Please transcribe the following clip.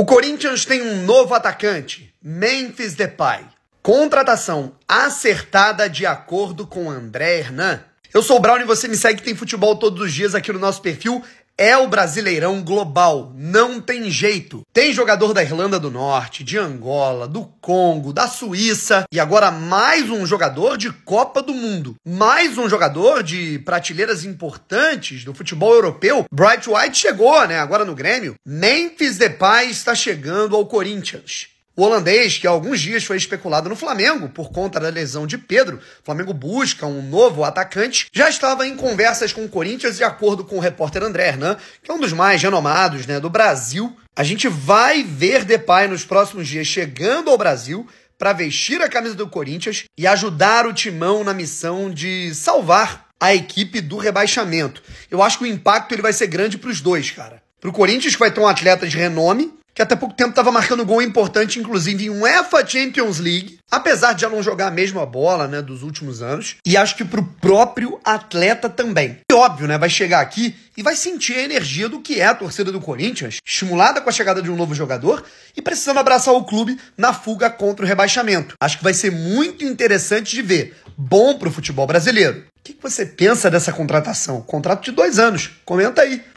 O Corinthians tem um novo atacante, Memphis Depay. Contratação acertada de acordo com André Hernan. Eu sou o Brown e você me segue, tem futebol todos os dias aqui no nosso perfil é o Brasileirão global, não tem jeito. Tem jogador da Irlanda do Norte, de Angola, do Congo, da Suíça e agora mais um jogador de Copa do Mundo. Mais um jogador de prateleiras importantes do futebol europeu. Bright White chegou, né? Agora no Grêmio. Memphis Depay está chegando ao Corinthians. O holandês, que há alguns dias foi especulado no Flamengo por conta da lesão de Pedro, o Flamengo busca um novo atacante, já estava em conversas com o Corinthians, de acordo com o repórter André Hernan, que é um dos mais renomados né, do Brasil. A gente vai ver Depay nos próximos dias chegando ao Brasil para vestir a camisa do Corinthians e ajudar o timão na missão de salvar a equipe do rebaixamento. Eu acho que o impacto ele vai ser grande para os dois, cara. Para o Corinthians, que vai ter um atleta de renome, que até pouco tempo estava marcando gol importante, inclusive em um UEFA Champions League, apesar de já não jogar a mesma bola, né, dos últimos anos, e acho que pro próprio atleta também. E óbvio, né, vai chegar aqui e vai sentir a energia do que é a torcida do Corinthians, estimulada com a chegada de um novo jogador e precisando abraçar o clube na fuga contra o rebaixamento. Acho que vai ser muito interessante de ver. Bom pro futebol brasileiro. O que, que você pensa dessa contratação? Contrato de dois anos. Comenta aí.